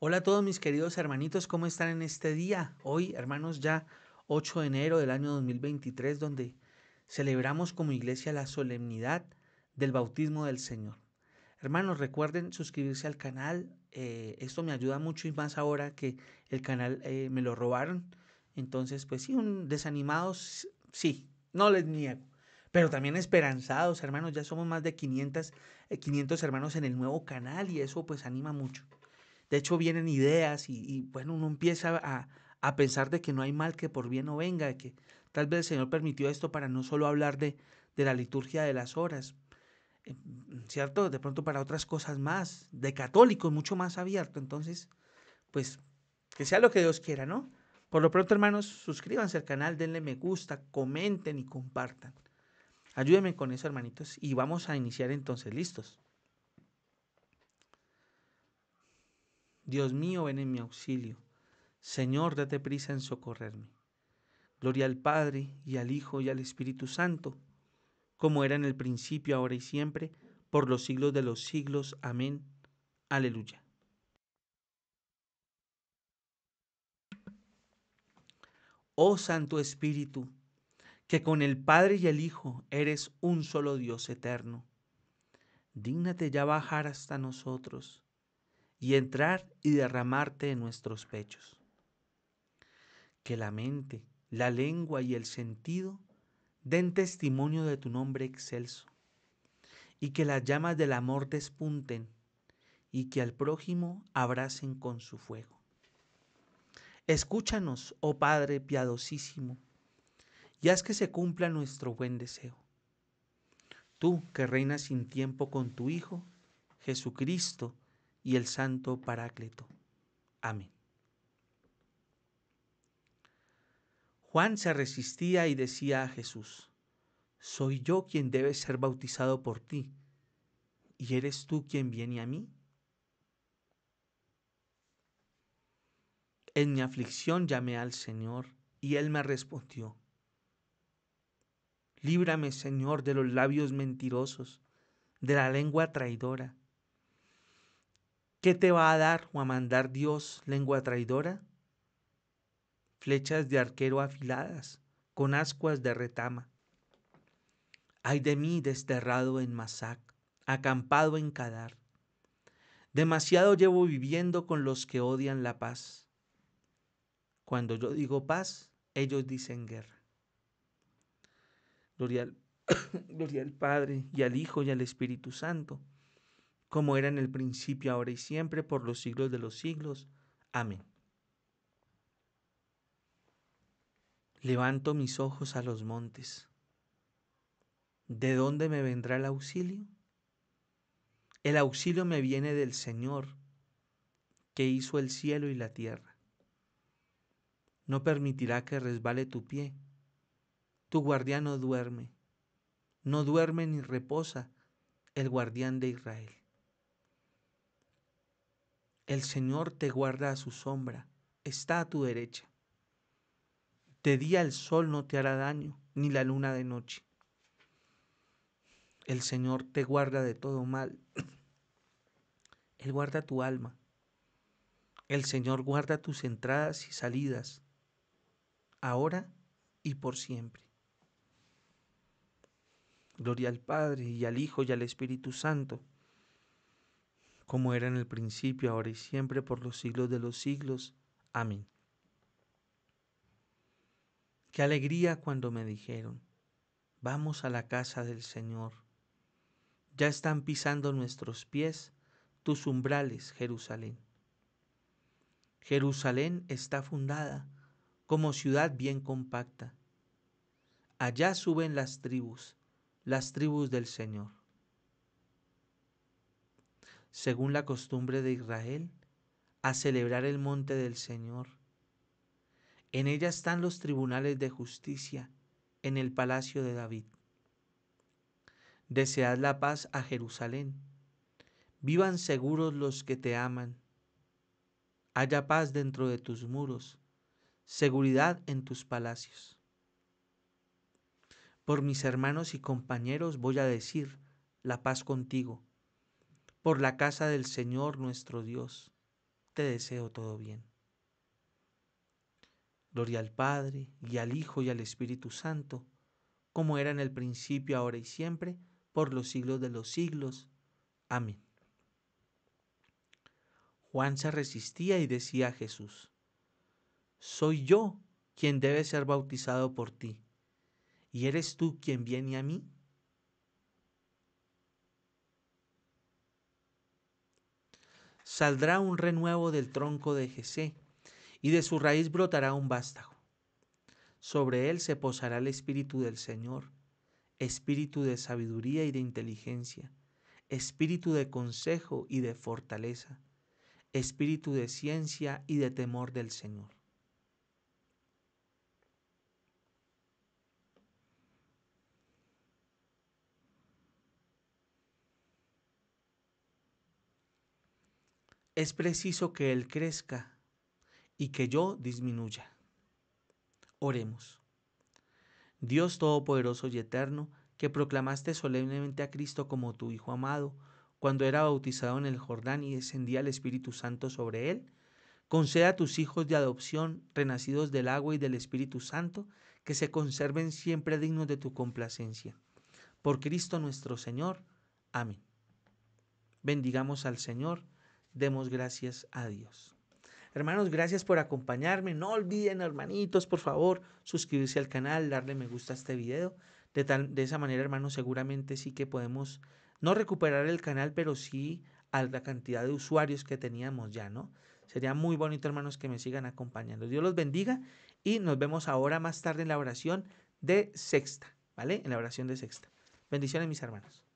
Hola a todos mis queridos hermanitos, ¿cómo están en este día? Hoy, hermanos, ya 8 de enero del año 2023, donde celebramos como iglesia la solemnidad del bautismo del Señor. Hermanos, recuerden suscribirse al canal, eh, esto me ayuda mucho y más ahora que el canal eh, me lo robaron. Entonces, pues sí, un desanimados, sí, no les niego pero también esperanzados, hermanos. Ya somos más de 500, 500 eh, hermanos en el nuevo canal y eso pues anima mucho. De hecho, vienen ideas y, bueno, uno empieza a, pensar de que no hay mal que por bien no venga, de que tal vez el Señor permitió esto para no solo hablar de, de la liturgia de las horas, em, ¿cierto? De pronto para otras cosas más, de católico mucho más abierto. Entonces, pues, que sea lo que Dios quiera, ¿no? Por lo pronto, hermanos, suscríbanse al canal, denle me gusta, comenten y compartan. Ayúdenme con eso, hermanitos, y vamos a iniciar entonces, listos. Dios mío, ven en mi auxilio. Señor, date prisa en socorrerme. Gloria al Padre, y al Hijo, y al Espíritu Santo, como era en el principio, ahora y siempre, por los siglos de los siglos. Amén. Aleluya. Oh Santo Espíritu, que con el Padre y el Hijo eres un solo Dios eterno, dígnate ya bajar hasta nosotros y entrar y derramarte en nuestros pechos. Que la mente, la lengua y el sentido den testimonio de tu nombre excelso, y que las llamas del amor despunten, y que al prójimo abracen con su fuego. Escúchanos, oh Padre piadosísimo, y haz que se cumpla nuestro buen deseo. Tú que reinas sin tiempo con tu Hijo, Jesucristo, y el Santo Paráclito. Amén. Juan se resistía y decía a Jesús, Soy yo quien debe ser bautizado por ti, y eres tú quien viene a mí. En mi aflicción llamé al Señor, y él me respondió, Líbrame, Señor, de los labios mentirosos, de la lengua traidora ¿Qué te va a dar o a mandar Dios, lengua traidora? Flechas de arquero afiladas, con ascuas de retama. Ay de mí desterrado en Masac, acampado en Kadar. Demasiado llevo viviendo con los que odian la paz. Cuando yo digo paz, ellos dicen guerra. Gloria al Padre y al Hijo y al Espíritu Santo como era en el principio, ahora y siempre, por los siglos de los siglos. Amén. Levanto mis ojos a los montes. ¿De dónde me vendrá el auxilio? El auxilio me viene del Señor, que hizo el cielo y la tierra. No permitirá que resbale tu pie. Tu guardián no duerme. No duerme ni reposa el guardián de Israel. El Señor te guarda a su sombra, está a tu derecha. De día el sol no te hará daño, ni la luna de noche. El Señor te guarda de todo mal. Él guarda tu alma. El Señor guarda tus entradas y salidas, ahora y por siempre. Gloria al Padre y al Hijo y al Espíritu Santo como era en el principio, ahora y siempre, por los siglos de los siglos. Amén. Qué alegría cuando me dijeron, vamos a la casa del Señor. Ya están pisando nuestros pies tus umbrales, Jerusalén. Jerusalén está fundada como ciudad bien compacta. Allá suben las tribus, las tribus del Señor según la costumbre de Israel, a celebrar el monte del Señor. En ella están los tribunales de justicia, en el palacio de David. Desead la paz a Jerusalén. Vivan seguros los que te aman. Haya paz dentro de tus muros, seguridad en tus palacios. Por mis hermanos y compañeros voy a decir, la paz contigo por la casa del Señor nuestro Dios. Te deseo todo bien. Gloria al Padre, y al Hijo, y al Espíritu Santo, como era en el principio, ahora y siempre, por los siglos de los siglos. Amén. Juan se resistía y decía a Jesús, Soy yo quien debe ser bautizado por ti, y eres tú quien viene a mí. saldrá un renuevo del tronco de Jesé, y de su raíz brotará un vástago. Sobre él se posará el espíritu del Señor, espíritu de sabiduría y de inteligencia, espíritu de consejo y de fortaleza, espíritu de ciencia y de temor del Señor es preciso que Él crezca y que yo disminuya. Oremos. Dios Todopoderoso y Eterno, que proclamaste solemnemente a Cristo como tu Hijo amado, cuando era bautizado en el Jordán y descendía el Espíritu Santo sobre él, conceda a tus hijos de adopción, renacidos del agua y del Espíritu Santo, que se conserven siempre dignos de tu complacencia. Por Cristo nuestro Señor. Amén. Bendigamos al Señor demos gracias a Dios. Hermanos, gracias por acompañarme. No olviden, hermanitos, por favor, suscribirse al canal, darle me gusta a este video. De, de esa manera, hermanos, seguramente sí que podemos no recuperar el canal, pero sí a la cantidad de usuarios que teníamos ya, ¿no? Sería muy bonito, hermanos, que me sigan acompañando. Dios los bendiga y nos vemos ahora más tarde en la oración de sexta, ¿vale? En la oración de sexta. Bendiciones, mis hermanos.